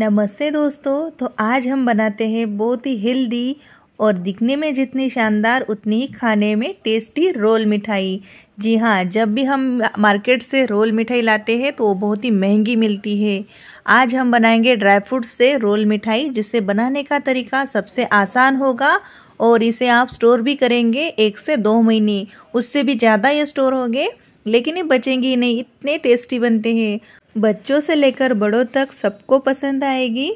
नमस्ते दोस्तों तो आज हम बनाते हैं बहुत ही हेल्दी और दिखने में जितनी शानदार उतनी ही खाने में टेस्टी रोल मिठाई जी हाँ जब भी हम मार्केट से रोल मिठाई लाते हैं तो वो बहुत ही महंगी मिलती है आज हम बनाएंगे ड्राई फ्रूट से रोल मिठाई जिसे बनाने का तरीका सबसे आसान होगा और इसे आप स्टोर भी करेंगे एक से दो महीने उससे भी ज़्यादा ये स्टोर होंगे लेकिन ये बचेंगे ही नहीं इतने टेस्टी बनते हैं बच्चों से लेकर बड़ों तक सबको पसंद आएगी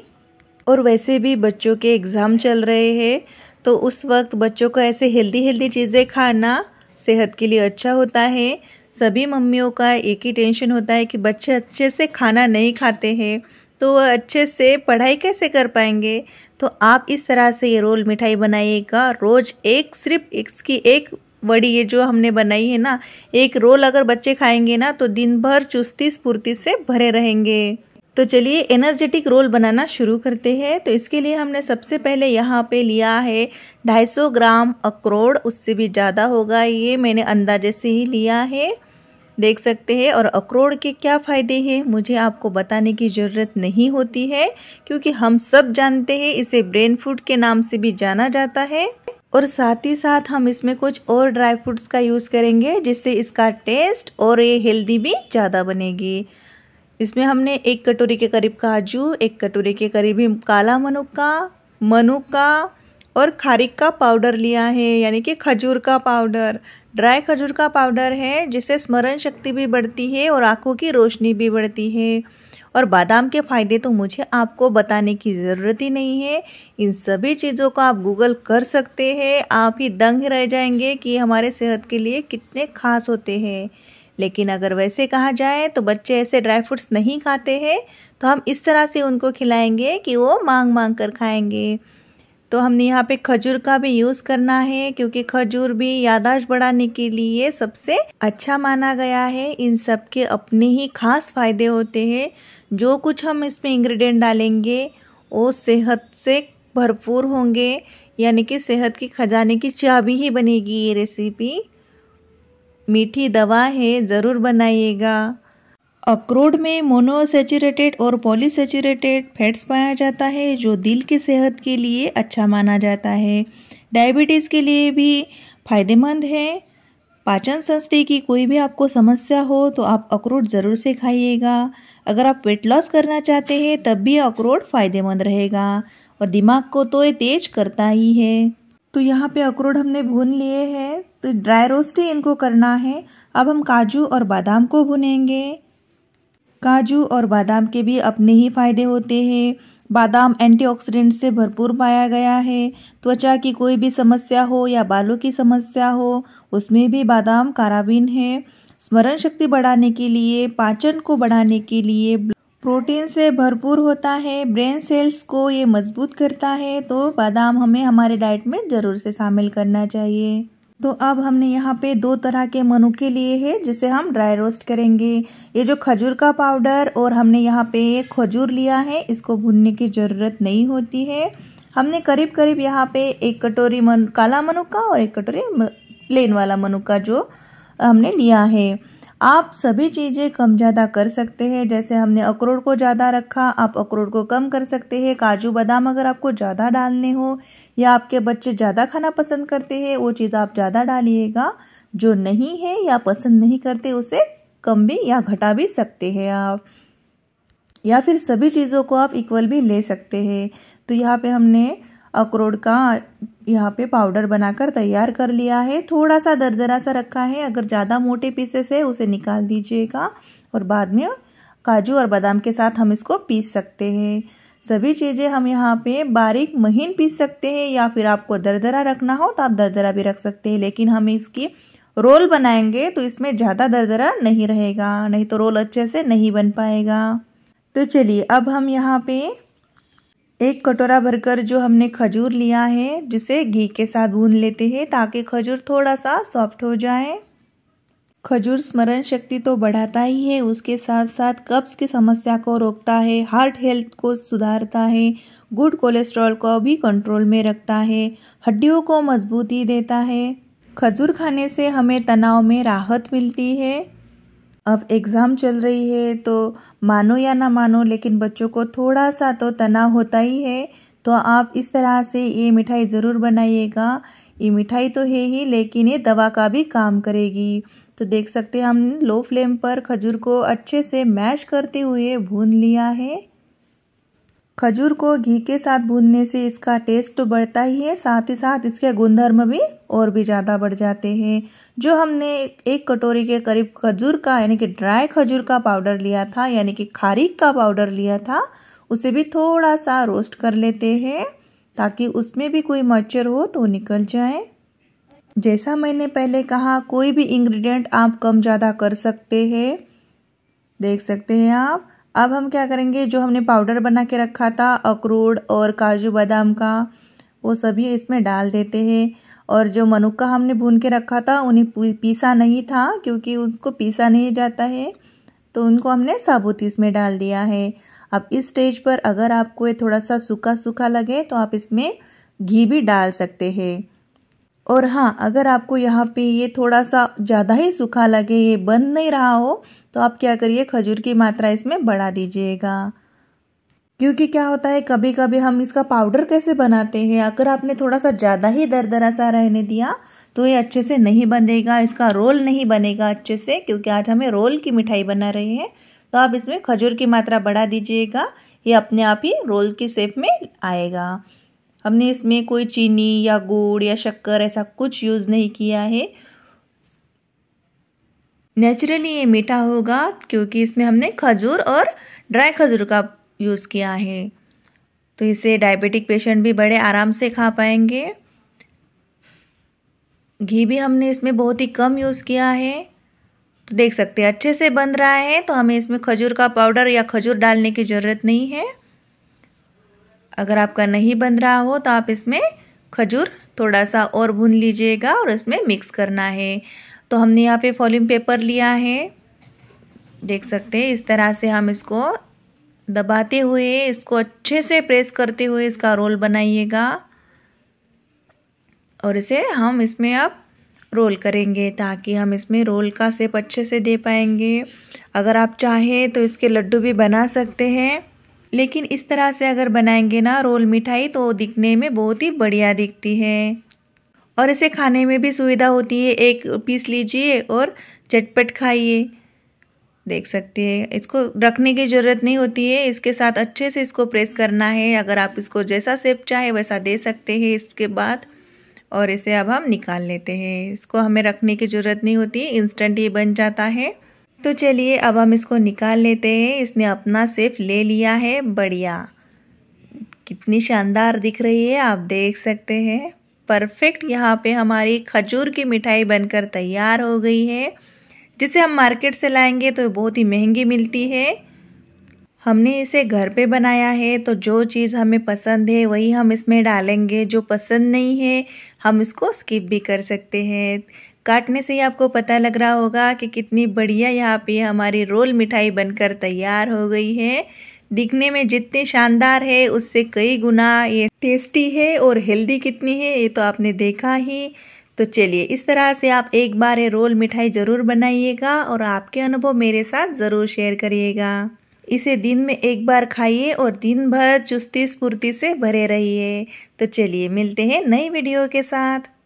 और वैसे भी बच्चों के एग्ज़ाम चल रहे हैं तो उस वक्त बच्चों को ऐसे हेल्दी हेल्दी चीज़ें खाना सेहत के लिए अच्छा होता है सभी मम्मियों का एक ही टेंशन होता है कि बच्चे अच्छे से खाना नहीं खाते हैं तो वह अच्छे से पढ़ाई कैसे कर पाएंगे तो आप इस तरह से ये रोल मिठाई बनाइएगा रोज़ एक सिर्फ इसकी एक बड़ी ये जो हमने बनाई है ना एक रोल अगर बच्चे खाएंगे ना तो दिन भर चुस्ती स्फूर्ति से भरे रहेंगे तो चलिए एनर्जेटिक रोल बनाना शुरू करते हैं तो इसके लिए हमने सबसे पहले यहाँ पे लिया है 250 ग्राम अक्रोड़ उससे भी ज़्यादा होगा ये मैंने अंदाजे से ही लिया है देख सकते हैं और अक्रोड़ के क्या फ़ायदे हैं मुझे आपको बताने की ज़रूरत नहीं होती है क्योंकि हम सब जानते हैं इसे ब्रेन फूड के नाम से भी जाना जाता है और साथ ही साथ हम इसमें कुछ और ड्राई फ्रूट्स का यूज़ करेंगे जिससे इसका टेस्ट और ये हेल्दी भी ज़्यादा बनेगी इसमें हमने एक कटोरी के करीब काजू एक कटोरी के करीब ही काला मनुका मनुका और खारिक का पाउडर लिया है यानी कि खजूर का पाउडर ड्राई खजूर का पाउडर है जिससे स्मरण शक्ति भी बढ़ती है और आँखों की रोशनी भी बढ़ती है और बादाम के फ़ायदे तो मुझे आपको बताने की ज़रूरत ही नहीं है इन सभी चीज़ों को आप गूगल कर सकते हैं आप ही दंग रह जाएंगे कि हमारे सेहत के लिए कितने खास होते हैं लेकिन अगर वैसे कहा जाए तो बच्चे ऐसे ड्राई फ्रूट्स नहीं खाते हैं तो हम इस तरह से उनको खिलाएंगे कि वो मांग मांग कर खाएंगे तो हमने यहाँ पे खजूर का भी यूज़ करना है क्योंकि खजूर भी यादाश्त बढ़ाने के लिए सबसे अच्छा माना गया है इन सब के अपने ही खास फायदे होते हैं जो कुछ हम इसमें इंग्रेडिएंट डालेंगे वो सेहत से भरपूर होंगे यानी कि सेहत की खजाने की चाबी ही बनेगी ये रेसिपी मीठी दवा है ज़रूर बनाइएगा अक्रोड में मोनोसेचुरेटेड और पॉलीसेचुरेटेड फैट्स पाया जाता है जो दिल की सेहत के लिए अच्छा माना जाता है डायबिटीज़ के लिए भी फायदेमंद है पाचन संस्थे की कोई भी आपको समस्या हो तो आप अखरोट ज़रूर से खाइएगा अगर आप वेट लॉस करना चाहते हैं तब भी अखरोट फ़ायदेमंद रहेगा और दिमाग को तो ये तेज करता ही है तो यहाँ पे अक्रोड हमने भून लिए हैं तो ड्राई रोस्ट ही इनको करना है अब हम काजू और बादाम को भुनेंगे काजू और बादाम के भी अपने ही फायदे होते हैं बादाम एंटीऑक्सीडेंट से भरपूर पाया गया है त्वचा की कोई भी समस्या हो या बालों की समस्या हो उसमें भी बादाम काराबीन है स्मरण शक्ति बढ़ाने के लिए पाचन को बढ़ाने के लिए प्रोटीन से भरपूर होता है ब्रेन सेल्स को ये मजबूत करता है तो बादाम हमें हमारे डाइट में ज़रूर से शामिल करना चाहिए तो अब हमने यहाँ पे दो तरह के मनुके लिए हैं जिसे हम ड्राई रोस्ट करेंगे ये जो खजूर का पाउडर और हमने यहाँ पे खजूर लिया है इसको भुनने की ज़रूरत नहीं होती है हमने करीब करीब यहाँ पे एक कटोरी मन काला मनुका और एक कटोरी प्लेन वाला मनुका जो हमने लिया है आप सभी चीज़ें कम ज़्यादा कर सकते हैं जैसे हमने अक्रोड़ को ज़्यादा रखा आप अक्रोड़ को कम कर सकते हैं काजू बादाम अगर आपको ज़्यादा डालने हो या आपके बच्चे ज़्यादा खाना पसंद करते हैं वो चीज़ आप ज़्यादा डालिएगा जो नहीं है या पसंद नहीं करते उसे कम भी या घटा भी सकते हैं आप या फिर सभी चीज़ों को आप इक्वल भी ले सकते हैं तो यहाँ पे हमने अक्रोड का यहाँ पे पाउडर बनाकर तैयार कर लिया है थोड़ा सा दरदरा सा रखा है अगर ज़्यादा मोटे पीसेस है उसे निकाल दीजिएगा और बाद में काजू और बादाम के साथ हम इसको पीस सकते हैं सभी चीज़ें हम यहाँ पे बारीक महीन पीस सकते हैं या फिर आपको दरदरा रखना हो तो आप दरदरा भी रख सकते हैं लेकिन हम इसकी रोल बनाएंगे तो इसमें ज़्यादा दरदरा नहीं रहेगा नहीं तो रोल अच्छे से नहीं बन पाएगा तो चलिए अब हम यहाँ पे एक कटोरा भरकर जो हमने खजूर लिया है जिसे घी के साथ भून लेते हैं ताकि खजूर थोड़ा सा सॉफ्ट हो जाए खजूर स्मरण शक्ति तो बढ़ाता ही है उसके साथ साथ कब्ज की समस्या को रोकता है हार्ट हेल्थ को सुधारता है गुड कोलेस्ट्रॉल को भी कंट्रोल में रखता है हड्डियों को मजबूती देता है खजूर खाने से हमें तनाव में राहत मिलती है अब एग्ज़ाम चल रही है तो मानो या ना मानो लेकिन बच्चों को थोड़ा सा तो तनाव होता ही है तो आप इस तरह से ये मिठाई ज़रूर बनाइएगा ये मिठाई तो है ही लेकिन ये दवा का भी काम करेगी तो देख सकते हैं हम लो फ्लेम पर खजूर को अच्छे से मैश करते हुए भून लिया है खजूर को घी के साथ भूनने से इसका टेस्ट तो बढ़ता ही है साथ ही साथ इसके गुणधर्म भी और भी ज़्यादा बढ़ जाते हैं जो हमने एक कटोरी के करीब खजूर का यानी कि ड्राई खजूर का पाउडर लिया था यानी कि खारिक का पाउडर लिया था उसे भी थोड़ा सा रोस्ट कर लेते हैं ताकि उसमें भी कोई मच्छर हो तो निकल जाए जैसा मैंने पहले कहा कोई भी इंग्रेडिएंट आप कम ज़्यादा कर सकते हैं देख सकते हैं आप अब हम क्या करेंगे जो हमने पाउडर बना के रखा था अखरोट और काजू बादाम का वो सभी इसमें डाल देते हैं और जो मनुक्का हमने भून के रखा था उन्हें पीसा नहीं था क्योंकि उसको पीसा नहीं जाता है तो उनको हमने साबुत इसमें डाल दिया है अब इस स्टेज पर अगर आपको ये थोड़ा सा सूखा सूखा लगे तो आप इसमें घी भी डाल सकते हैं और हाँ अगर आपको यहाँ पे ये थोड़ा सा ज़्यादा ही सूखा लगे ये बन नहीं रहा हो तो आप क्या करिए खजूर की मात्रा इसमें बढ़ा दीजिएगा क्योंकि क्या होता है कभी कभी हम इसका पाउडर कैसे बनाते हैं अगर आपने थोड़ा सा ज़्यादा ही दरदरा सा रहने दिया तो ये अच्छे से नहीं बनेगा इसका रोल नहीं बनेगा अच्छे से क्योंकि आज हमें रोल की मिठाई बना रहे हैं तो आप इसमें खजूर की मात्रा बढ़ा दीजिएगा ये अपने आप ही रोल की शेप में आएगा हमने इसमें कोई चीनी या गुड़ या शक्कर ऐसा कुछ यूज़ नहीं किया है नेचुरली ये मीठा होगा क्योंकि इसमें हमने खजूर और ड्राई खजूर का यूज़ किया है तो इसे डायबिटिक पेशेंट भी बड़े आराम से खा पाएंगे घी भी हमने इसमें बहुत ही कम यूज़ किया है तो देख सकते हैं अच्छे से बन रहा है तो हमें इसमें खजूर का पाउडर या खजूर डालने की ज़रूरत नहीं है अगर आपका नहीं बन रहा हो तो आप इसमें खजूर थोड़ा सा और भून लीजिएगा और इसमें मिक्स करना है तो हमने यहाँ पे फॉलिंग पेपर लिया है देख सकते हैं इस तरह से हम इसको दबाते हुए इसको अच्छे से प्रेस करते हुए इसका रोल बनाइएगा और इसे हम इसमें अब रोल करेंगे ताकि हम इसमें रोल का सेप अच्छे से दे पाएंगे अगर आप चाहें तो इसके लड्डू भी बना सकते हैं लेकिन इस तरह से अगर बनाएंगे ना रोल मिठाई तो दिखने में बहुत ही बढ़िया दिखती है और इसे खाने में भी सुविधा होती है एक पीस लीजिए और चटपट खाइए देख सकते हैं इसको रखने की ज़रूरत नहीं होती है इसके साथ अच्छे से इसको प्रेस करना है अगर आप इसको जैसा सेप चाहे वैसा दे सकते हैं इसके बाद और इसे अब हम निकाल लेते हैं इसको हमें रखने की ज़रूरत नहीं होती इंस्टेंट ये बन जाता है तो चलिए अब हम इसको निकाल लेते हैं इसने अपना सेफ ले लिया है बढ़िया कितनी शानदार दिख रही है आप देख सकते हैं परफेक्ट यहाँ पे हमारी खजूर की मिठाई बनकर तैयार हो गई है जिसे हम मार्केट से लाएंगे तो बहुत ही महंगी मिलती है हमने इसे घर पे बनाया है तो जो चीज़ हमें पसंद है वही हम इसमें डालेंगे जो पसंद नहीं है हम इसको स्किप भी कर सकते हैं काटने से ही आपको पता लग रहा होगा कि कितनी बढ़िया यहाँ पे हमारी रोल मिठाई बनकर तैयार हो गई है दिखने में जितने शानदार है उससे कई गुना ये टेस्टी है और हेल्दी कितनी है ये तो आपने देखा ही तो चलिए इस तरह से आप एक बार ये रोल मिठाई ज़रूर बनाइएगा और आपके अनुभव मेरे साथ ज़रूर शेयर करिएगा इसे दिन में एक बार खाइए और दिन भर चुस्ती स्फूर्ति से भरे रहिए तो चलिए मिलते हैं नई वीडियो के साथ